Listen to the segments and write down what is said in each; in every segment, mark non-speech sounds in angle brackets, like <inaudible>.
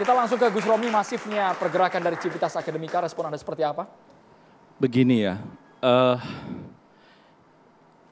Kita langsung ke Gus Romi, masifnya pergerakan dari Civitas Akademika, respon Anda seperti apa? Begini ya, uh,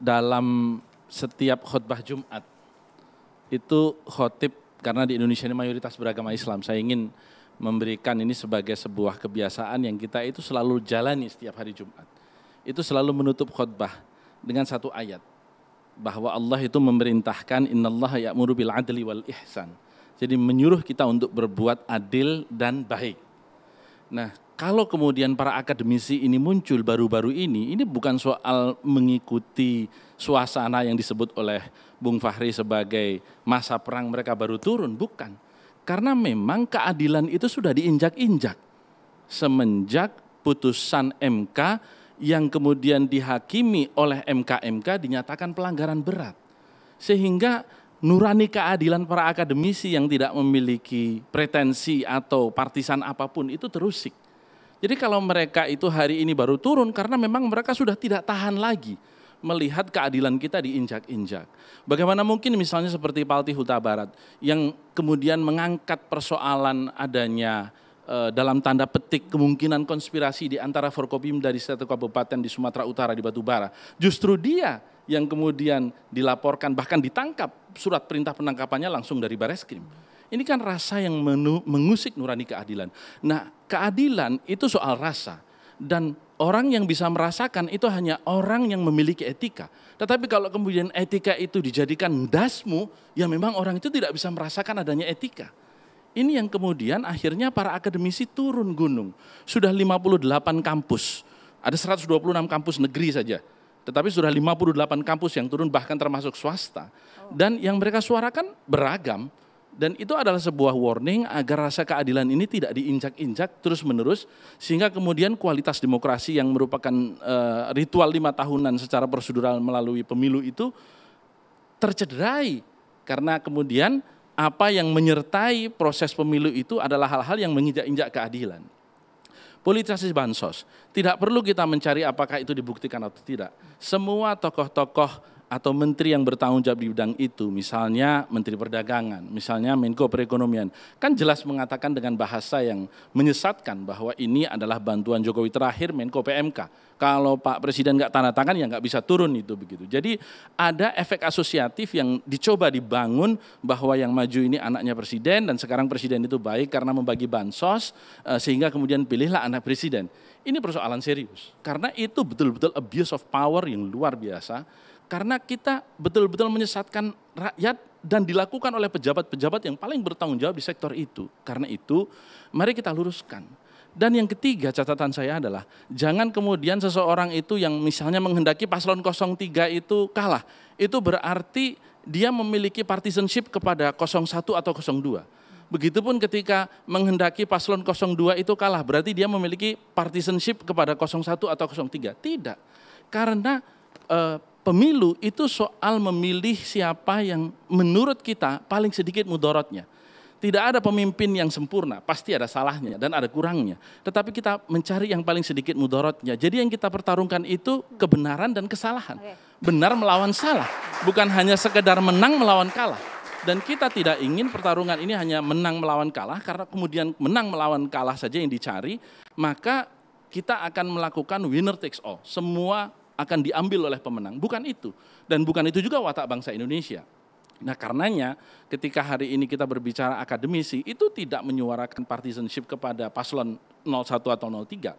dalam setiap khutbah Jumat, itu khotib, karena di Indonesia ini mayoritas beragama Islam, saya ingin memberikan ini sebagai sebuah kebiasaan yang kita itu selalu jalani setiap hari Jumat. Itu selalu menutup khutbah dengan satu ayat, bahwa Allah itu memerintahkan, innallaha ya'muru bil adli wal ihsan jadi menyuruh kita untuk berbuat adil dan baik. Nah, kalau kemudian para akademisi ini muncul baru-baru ini, ini bukan soal mengikuti suasana yang disebut oleh Bung Fahri sebagai masa perang mereka baru turun, bukan. Karena memang keadilan itu sudah diinjak-injak semenjak putusan MK yang kemudian dihakimi oleh MK-MK dinyatakan pelanggaran berat. Sehingga nurani keadilan para akademisi yang tidak memiliki pretensi atau partisan apapun itu terusik. Jadi kalau mereka itu hari ini baru turun karena memang mereka sudah tidak tahan lagi melihat keadilan kita diinjak-injak. Bagaimana mungkin misalnya seperti Palti Huta Barat yang kemudian mengangkat persoalan adanya eh, dalam tanda petik kemungkinan konspirasi di antara Forkopim dari satu kabupaten di Sumatera Utara di Batubara. Justru dia yang kemudian dilaporkan bahkan ditangkap surat perintah penangkapannya langsung dari krim. Ini kan rasa yang menu, mengusik nurani keadilan. Nah, keadilan itu soal rasa dan orang yang bisa merasakan itu hanya orang yang memiliki etika. Tetapi kalau kemudian etika itu dijadikan dasmu, ya memang orang itu tidak bisa merasakan adanya etika. Ini yang kemudian akhirnya para akademisi turun gunung. Sudah 58 kampus, ada 126 kampus negeri saja tetapi sudah 58 kampus yang turun bahkan termasuk swasta. Dan yang mereka suarakan beragam. Dan itu adalah sebuah warning agar rasa keadilan ini tidak diinjak-injak terus-menerus sehingga kemudian kualitas demokrasi yang merupakan eh, ritual lima tahunan secara prosedural melalui pemilu itu tercederai karena kemudian apa yang menyertai proses pemilu itu adalah hal-hal yang menginjak-injak keadilan politisasi bansos. Tidak perlu kita mencari apakah itu dibuktikan atau tidak. Semua tokoh-tokoh atau menteri yang bertanggung jawab di bidang itu, misalnya menteri perdagangan, misalnya Menko Perekonomian, kan jelas mengatakan dengan bahasa yang menyesatkan bahwa ini adalah bantuan Jokowi terakhir Menko PMK. Kalau Pak Presiden nggak tanda tangan ya nggak bisa turun itu begitu. Jadi ada efek asosiatif yang dicoba dibangun bahwa yang maju ini anaknya Presiden dan sekarang Presiden itu baik karena membagi bansos eh, sehingga kemudian pilihlah anak Presiden. Ini persoalan serius karena itu betul-betul abuse of power yang luar biasa karena kita betul-betul menyesatkan rakyat dan dilakukan oleh pejabat-pejabat yang paling bertanggung jawab di sektor itu. Karena itu, mari kita luruskan. Dan yang ketiga catatan saya adalah jangan kemudian seseorang itu yang misalnya menghendaki paslon 03 itu kalah. Itu berarti dia memiliki partisanship kepada 01 atau 02. Begitupun ketika menghendaki paslon 02 itu kalah berarti dia memiliki partisanship kepada 01 atau 03. Tidak. Karena eh, pemilu itu soal memilih siapa yang menurut kita paling sedikit mudorotnya. Tidak ada pemimpin yang sempurna, pasti ada salahnya dan ada kurangnya. Tetapi kita mencari yang paling sedikit mudorotnya. Jadi yang kita pertarungkan itu kebenaran dan kesalahan. Benar melawan salah, bukan hanya sekedar menang melawan kalah. Dan kita tidak ingin pertarungan ini hanya menang melawan kalah, karena kemudian menang melawan kalah saja yang dicari, maka kita akan melakukan winner takes all. Semua akan diambil oleh pemenang. Bukan itu. Dan bukan itu juga watak bangsa Indonesia. Nah karenanya ketika hari ini kita berbicara akademisi itu tidak menyuarakan partisanship kepada paslon 01 atau 03.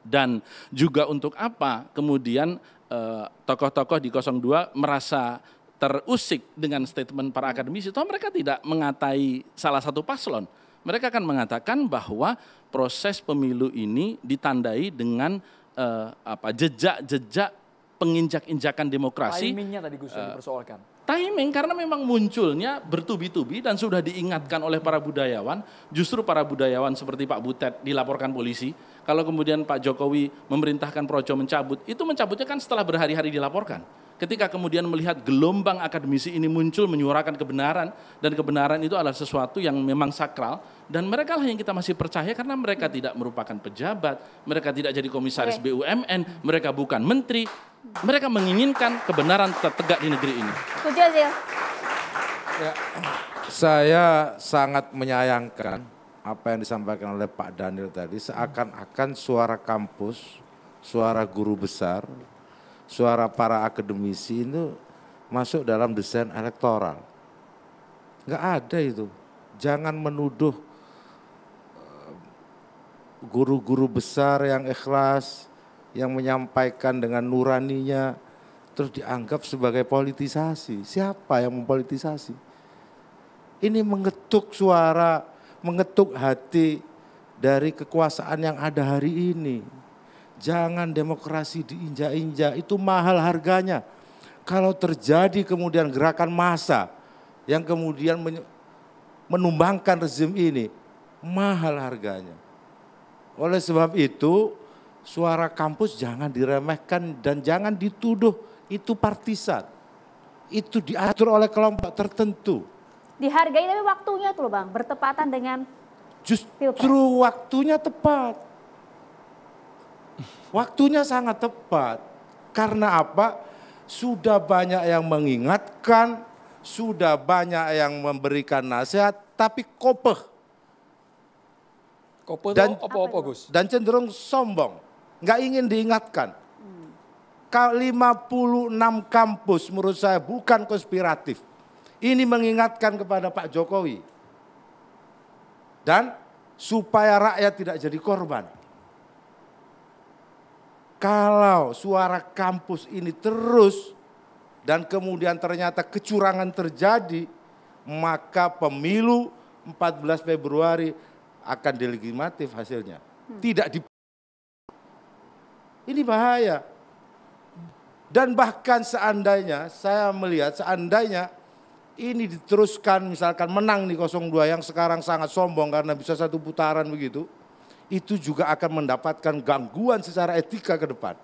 Dan juga untuk apa kemudian tokoh eh, tokoh-tokoh di 02 merasa terusik dengan statement para akademisi, toh mereka tidak mengatai salah satu paslon. Mereka akan mengatakan bahwa proses pemilu ini ditandai dengan uh, apa jejak-jejak penginjak-injakan demokrasi. Timingnya tadi Gus yang eh, dipersoalkan. Timing karena memang munculnya bertubi-tubi dan sudah diingatkan oleh para budayawan. Justru para budayawan seperti Pak Butet dilaporkan polisi. Kalau kemudian Pak Jokowi memerintahkan Projo mencabut, itu mencabutnya kan setelah berhari-hari dilaporkan. Ketika kemudian melihat gelombang akademisi ini muncul menyuarakan kebenaran dan kebenaran itu adalah sesuatu yang memang sakral dan mereka lah yang kita masih percaya karena mereka tidak merupakan pejabat, mereka tidak jadi komisaris okay. BUMN, mereka bukan menteri, mereka menginginkan kebenaran tegak di negeri ini. Zil. Ya. Saya sangat menyayangkan apa yang disampaikan oleh Pak Daniel tadi, seakan-akan suara kampus, suara guru besar, suara para akademisi itu masuk dalam desain elektoral. Enggak ada itu. Jangan menuduh guru-guru besar yang ikhlas, yang menyampaikan dengan nuraninya, terus dianggap sebagai politisasi. Siapa yang mempolitisasi? Ini mengetuk suara, mengetuk hati dari kekuasaan yang ada hari ini. Jangan demokrasi diinjak-injak, itu mahal harganya. Kalau terjadi kemudian gerakan massa yang kemudian menumbangkan rezim ini, mahal harganya. Oleh sebab itu, suara kampus jangan diremehkan dan jangan dituduh itu partisan. Itu diatur oleh kelompok tertentu. Dihargai tapi waktunya tuh loh Bang, bertepatan dengan Justru waktunya tepat. Waktunya sangat tepat. Karena apa? Sudah banyak yang mengingatkan, sudah banyak yang memberikan nasihat, tapi kopeh dan, apa, apa, Gus? dan cenderung sombong, nggak ingin diingatkan. Hmm. 56 kampus menurut saya bukan konspiratif. Ini mengingatkan kepada Pak Jokowi. Dan supaya rakyat tidak jadi korban. Kalau suara kampus ini terus dan kemudian ternyata kecurangan terjadi, maka pemilu 14 Februari akan delegitimatif hasilnya. Hmm. Tidak di Ini bahaya. Dan bahkan seandainya saya melihat seandainya ini diteruskan misalkan menang di 02 yang sekarang sangat sombong karena bisa satu putaran begitu, itu juga akan mendapatkan gangguan secara etika ke depan.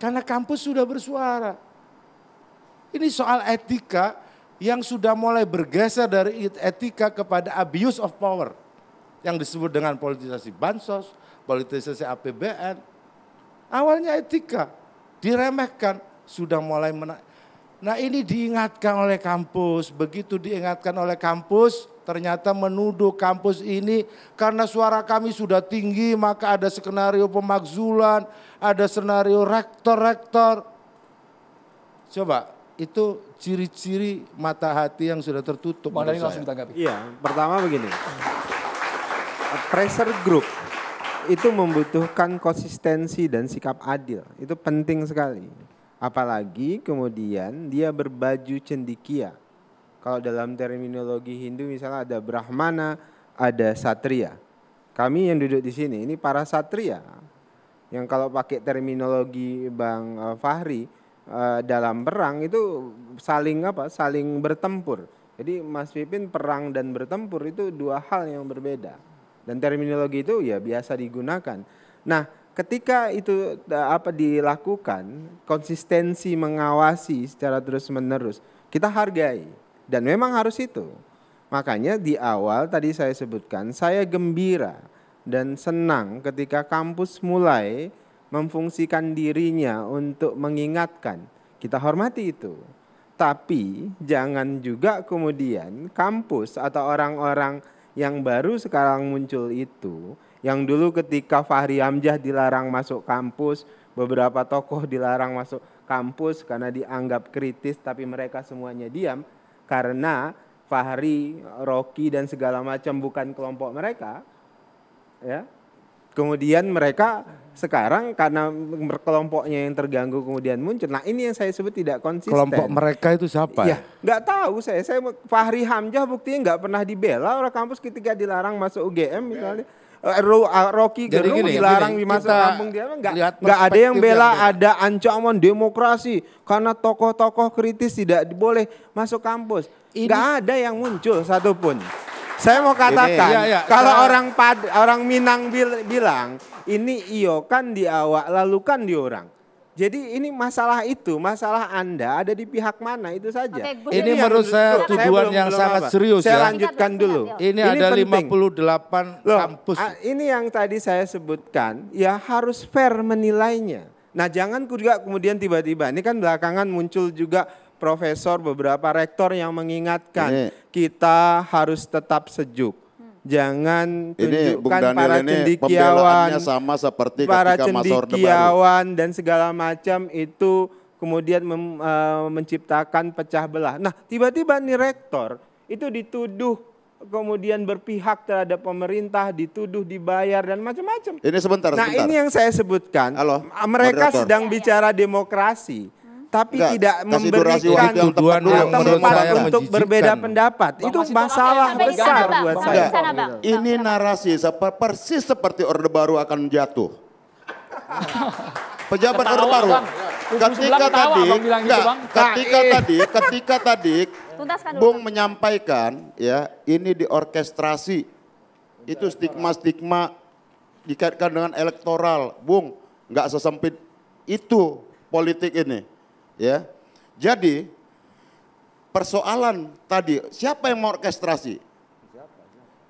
Karena kampus sudah bersuara. Ini soal etika yang sudah mulai bergeser dari etika kepada abuse of power yang disebut dengan politisasi bansos, politisasi APBN. Awalnya etika diremehkan, sudah mulai menaik. Nah ini diingatkan oleh kampus, begitu diingatkan oleh kampus, ternyata menuduh kampus ini karena suara kami sudah tinggi maka ada skenario pemakzulan, ada skenario rektor-rektor. Coba itu ciri-ciri mata hati yang sudah tertutup. Pak langsung ditanggapi. Iya, pertama begini pressure group itu membutuhkan konsistensi dan sikap adil. Itu penting sekali. Apalagi kemudian dia berbaju cendikia. Kalau dalam terminologi Hindu misalnya ada Brahmana, ada Satria. Kami yang duduk di sini ini para Satria. Yang kalau pakai terminologi Bang eh, Fahri eh, dalam perang itu saling apa? Saling bertempur. Jadi Mas Pipin perang dan bertempur itu dua hal yang berbeda dan terminologi itu ya biasa digunakan. Nah, ketika itu eh, apa dilakukan, konsistensi mengawasi secara terus-menerus, kita hargai dan memang harus itu. Makanya di awal tadi saya sebutkan, saya gembira dan senang ketika kampus mulai memfungsikan dirinya untuk mengingatkan. Kita hormati itu. Tapi jangan juga kemudian kampus atau orang-orang yang baru sekarang muncul itu, yang dulu ketika Fahri Hamzah dilarang masuk kampus, beberapa tokoh dilarang masuk kampus karena dianggap kritis tapi mereka semuanya diam karena Fahri, Rocky dan segala macam bukan kelompok mereka. Ya, Kemudian mereka sekarang karena kelompoknya yang terganggu kemudian muncul. Nah ini yang saya sebut tidak konsisten. Kelompok mereka itu siapa? Iya, ya nggak tahu saya. Saya Fahri Hamzah buktinya nggak pernah dibela orang kampus ketika dilarang masuk UGM misalnya. Eh, ah, Rocky Jadi Gerung gini, dilarang gini, masa kampung dia nggak enggak ada yang bela yang ada ancaman demokrasi karena tokoh-tokoh kritis tidak boleh masuk kampus. Enggak ada yang muncul satupun. Saya mau katakan, ini, ya, ya. kalau saya... orang pad, orang Minang bil, bilang, ini iyo kan di awak, lalu kan di orang. Jadi ini masalah itu, masalah Anda ada di pihak mana itu saja. Oke, ini, ini iya, iya. menurut saya tuduhan saya belum, yang belum sangat apa. serius saya ya. lanjutkan dulu. Ini, ini ada penting. 58 Loh, kampus. Ini yang tadi saya sebutkan, ya harus fair menilainya. Nah jangan juga kemudian tiba-tiba, ini kan belakangan muncul juga profesor, beberapa rektor yang mengingatkan ini. kita harus tetap sejuk. Hmm. Jangan ini, tunjukkan para cendikiawan, sama seperti para cendikiawan dan segala macam itu kemudian mem, e, menciptakan pecah belah. Nah, tiba-tiba nih rektor itu dituduh kemudian berpihak terhadap pemerintah, dituduh dibayar dan macam-macam. Ini sebentar. Nah, ini yang saya sebutkan. Halo, mereka moderator. sedang ya, ya, ya. bicara demokrasi tapi Enggak, tidak memberikan tuduhan yang menurut saya untuk berbeda pendapat. Bang, itu masalah besar buat saya. Ini narasi persis seperti Orde Baru akan jatuh. Pejabat Orde Baru. Ketika tadi, enggak, gitu, ketika tadi, ketika tadi <laughs> Bung menyampaikan ya, ini diorkestrasi. Itu stigma-stigma dikaitkan dengan elektoral. Bung, nggak sesempit itu politik ini. Ya. Jadi persoalan tadi siapa yang mengorkestrasi?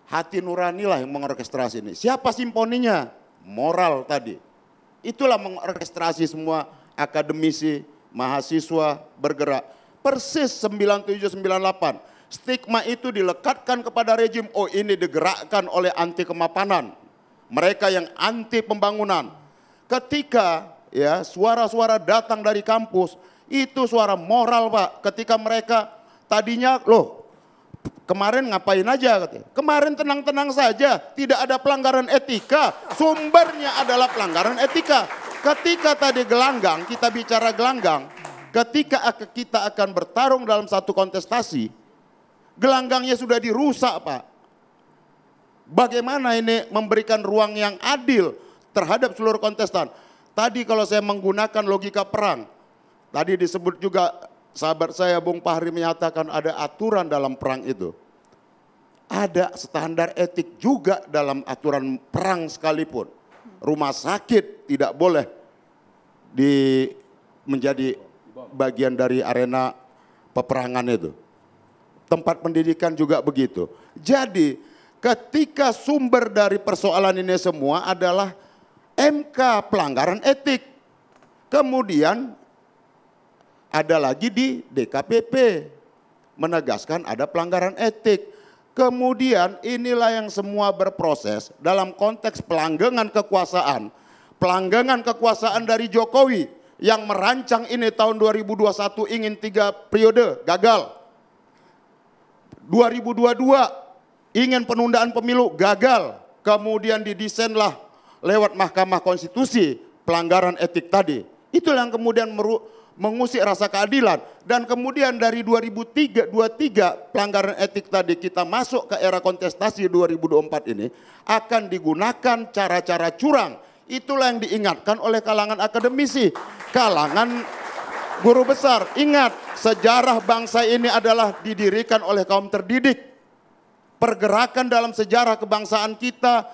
Hati nurani lah yang mengorkestrasi ini. Siapa simponinya? Moral tadi. Itulah mengorkestrasi semua akademisi, mahasiswa bergerak. Persis 97 98 stigma itu dilekatkan kepada rejim. Oh ini digerakkan oleh anti kemapanan. Mereka yang anti pembangunan. Ketika ya suara-suara datang dari kampus, itu suara moral Pak. Ketika mereka tadinya loh kemarin ngapain aja katanya. Kemarin tenang-tenang saja, tidak ada pelanggaran etika. Sumbernya adalah pelanggaran etika. Ketika tadi gelanggang, kita bicara gelanggang. Ketika kita akan bertarung dalam satu kontestasi, gelanggangnya sudah dirusak Pak. Bagaimana ini memberikan ruang yang adil terhadap seluruh kontestan. Tadi kalau saya menggunakan logika perang, Tadi disebut juga sahabat saya Bung Fahri menyatakan ada aturan dalam perang itu. Ada standar etik juga dalam aturan perang sekalipun. Rumah sakit tidak boleh di menjadi bagian dari arena peperangan itu. Tempat pendidikan juga begitu. Jadi ketika sumber dari persoalan ini semua adalah MK pelanggaran etik. Kemudian ada lagi di DKPP menegaskan ada pelanggaran etik. Kemudian inilah yang semua berproses dalam konteks pelanggengan kekuasaan. Pelanggengan kekuasaan dari Jokowi yang merancang ini tahun 2021 ingin tiga periode gagal. 2022 ingin penundaan pemilu gagal. Kemudian didesainlah lewat Mahkamah Konstitusi pelanggaran etik tadi. Itulah yang kemudian meru mengusik rasa keadilan. Dan kemudian dari 2003, 23 pelanggaran etik tadi kita masuk ke era kontestasi 2024 ini akan digunakan cara-cara curang. Itulah yang diingatkan oleh kalangan akademisi, kalangan guru besar. Ingat, sejarah bangsa ini adalah didirikan oleh kaum terdidik. Pergerakan dalam sejarah kebangsaan kita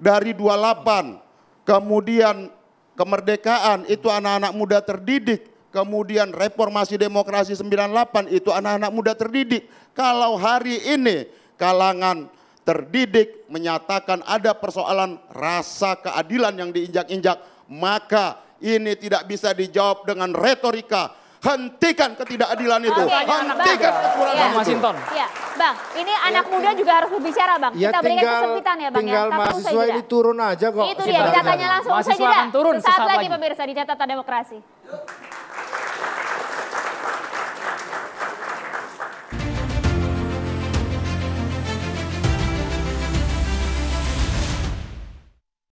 dari 28, kemudian kemerdekaan itu anak-anak muda terdidik kemudian reformasi demokrasi 98 itu anak-anak muda terdidik. Kalau hari ini kalangan terdidik menyatakan ada persoalan rasa keadilan yang diinjak-injak, maka ini tidak bisa dijawab dengan retorika hentikan ketidakadilan itu, Oke, hentikan kekurangan ya. itu. Ya. Bang, ini anak ya. muda juga harus berbicara, Bang. Ya, kita berikan kesempitan ya, Bang. Ya. Tinggal ya. mahasiswa ini turun aja kok. Itu dia, kita tanya langsung. Mahasiswa akan turun sesaat, lagi. lagi pemirsa di Catatan Demokrasi.